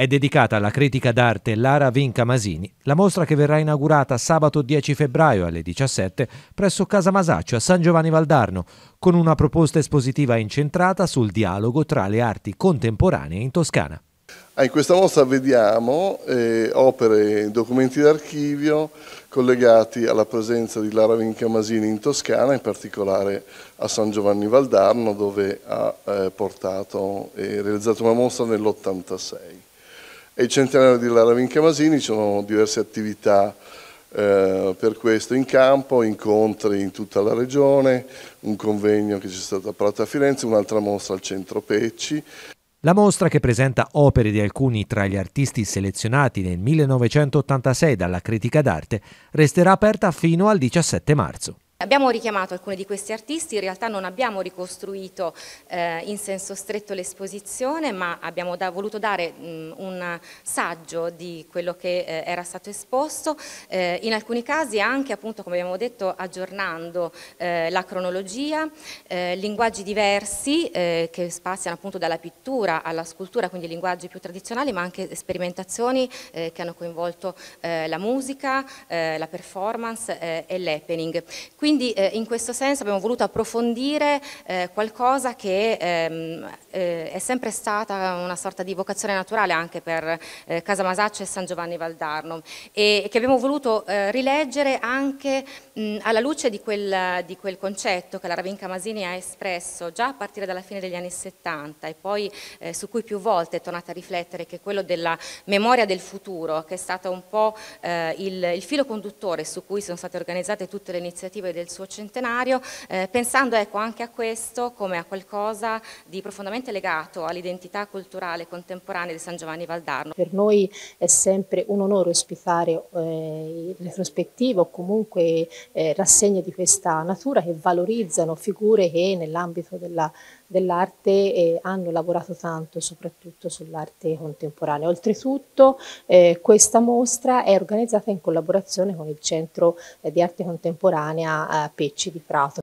È dedicata alla critica d'arte Lara Vinca Masini la mostra che verrà inaugurata sabato 10 febbraio alle 17 presso Casa Masaccio a San Giovanni Valdarno, con una proposta espositiva incentrata sul dialogo tra le arti contemporanee in Toscana. Ah, in questa mostra vediamo eh, opere, documenti d'archivio collegati alla presenza di Lara Vinca Masini in Toscana, in particolare a San Giovanni Valdarno dove ha eh, portato e realizzato una mostra nell'86 e il centenario di Lara Vincamasini ci sono diverse attività eh, per questo in campo, incontri in tutta la regione, un convegno che c'è stato a Prato a Firenze, un'altra mostra al centro Pecci. La mostra, che presenta opere di alcuni tra gli artisti selezionati nel 1986 dalla critica d'arte, resterà aperta fino al 17 marzo. Abbiamo richiamato alcuni di questi artisti, in realtà non abbiamo ricostruito eh, in senso stretto l'esposizione, ma abbiamo da, voluto dare mh, un saggio di quello che eh, era stato esposto, eh, in alcuni casi anche, appunto, come abbiamo detto, aggiornando eh, la cronologia, eh, linguaggi diversi eh, che spaziano appunto dalla pittura alla scultura, quindi linguaggi più tradizionali, ma anche sperimentazioni che hanno coinvolto la musica, la performance e l'happening. Quindi quindi eh, in questo senso abbiamo voluto approfondire eh, qualcosa che ehm, eh, è sempre stata una sorta di vocazione naturale anche per eh, Casa Masaccio e San Giovanni Valdarno e che abbiamo voluto eh, rileggere anche mh, alla luce di quel, di quel, concetto che la Ravinca Masini ha espresso già a partire dalla fine degli anni 70 e poi eh, su cui più volte è tornata a riflettere che è quello della memoria del futuro che è stato un po' il, il filo conduttore su cui sono state organizzate tutte le iniziative del del suo centenario, eh, pensando ecco, anche a questo come a qualcosa di profondamente legato all'identità culturale contemporanea di San Giovanni Valdarno. Per noi è sempre un onore ospitare eh, retrospettive o comunque eh, rassegne di questa natura che valorizzano figure che nell'ambito della dell'arte eh, hanno lavorato tanto soprattutto sull'arte contemporanea. Oltretutto eh, questa mostra è organizzata in collaborazione con il Centro eh, di Arte Contemporanea Pecci di Prato.